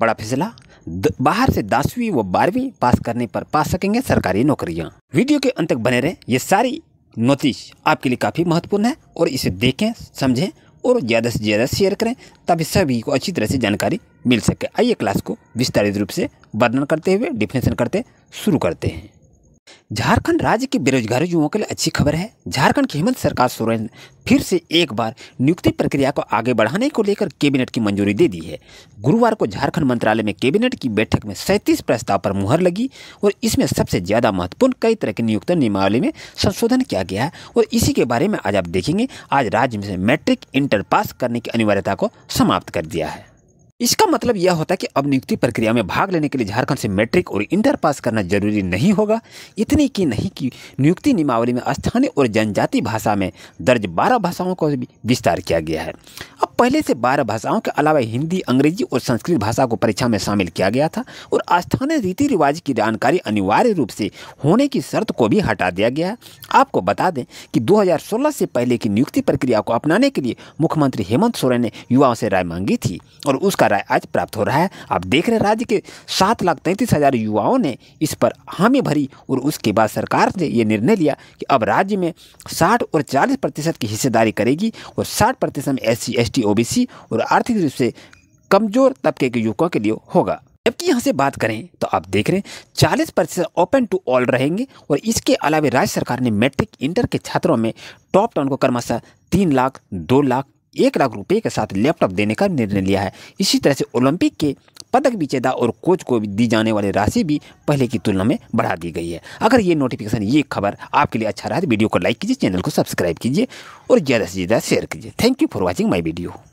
बड़ा फैसला बाहर से दसवीं व बारहवीं पास करने पर पा सकेंगे सरकारी नौकरियां वीडियो के अंत तक बने रहें ये सारी नोटिस आपके लिए काफ़ी महत्वपूर्ण है और इसे देखें समझें और ज़्यादा से ज़्यादा शेयर करें ताकि सभी को अच्छी तरह से जानकारी मिल सके आइए क्लास को विस्तारित रूप से वर्णन करते हुए डिफिनेशन करते शुरू करते हैं झारखंड राज्य के बेरोजगारी युवाओं के लिए अच्छी खबर है झारखंड की हेमंत सरकार सोरेन फिर से एक बार नियुक्ति प्रक्रिया को आगे बढ़ाने को लेकर कैबिनेट की मंजूरी दे दी है गुरुवार को झारखंड मंत्रालय में कैबिनेट की बैठक में सैंतीस प्रस्ताव पर मुहर लगी और इसमें सबसे ज़्यादा महत्वपूर्ण कई तरह के नियुक्त नियमावली में संशोधन किया गया है और इसी के बारे में आज आप देखेंगे आज राज्य में मैट्रिक इंटर पास करने की अनिवार्यता को समाप्त कर दिया है इसका मतलब यह होता है कि अब नियुक्ति प्रक्रिया में भाग लेने के लिए झारखंड से मैट्रिक और इंटर पास करना जरूरी नहीं होगा इतनी की नहीं कि नियुक्ति नियमावली में स्थानीय और जनजाति भाषा में दर्ज बारह भाषाओं को भी विस्तार किया गया है पहले से बारह भाषाओं के अलावा हिंदी अंग्रेजी और संस्कृत भाषा को परीक्षा में शामिल किया गया था और स्थानीय रीति रिवाज की जानकारी अनिवार्य रूप से होने की शर्त को भी हटा दिया गया है आपको बता दें कि 2016 से पहले की नियुक्ति प्रक्रिया को अपनाने के लिए मुख्यमंत्री हेमंत सोरेन ने युवाओं से राय मांगी थी और उसका राय आज प्राप्त हो रहा है आप देख रहे राज्य के सात लाख तैंतीस हज़ार युवाओं ने इस पर हामी भरी और उसके बाद सरकार ने यह निर्णय लिया कि अब राज्य में साठ और चालीस प्रतिशत की हिस्सेदारी करेगी और साठ प्रतिशत में एस सी ओबीसी और आर्थिक रूप से कमजोर तबके के युवकों के लिए होगा जबकि यहाँ से बात करें तो आप देख रहे हैं चालीस प्रतिशत ओपन टू ऑल रहेंगे और इसके अलावा राज्य सरकार ने मैट्रिक इंटर के छात्रों में टॉप टाउन को क्रमशः तीन लाख दो लाख एक लाख रुपए के साथ लैपटॉप देने का निर्णय लिया है इसी तरह से ओलंपिक के पदक विजेता और कोच को दी जाने वाली राशि भी पहले की तुलना में बढ़ा दी गई है अगर ये नोटिफिकेशन ये खबर आपके लिए अच्छा रहा तो वीडियो को लाइक कीजिए चैनल को सब्सक्राइब कीजिए और ज़्यादा से ज़्यादा शेयर कीजिए thank you for watching my video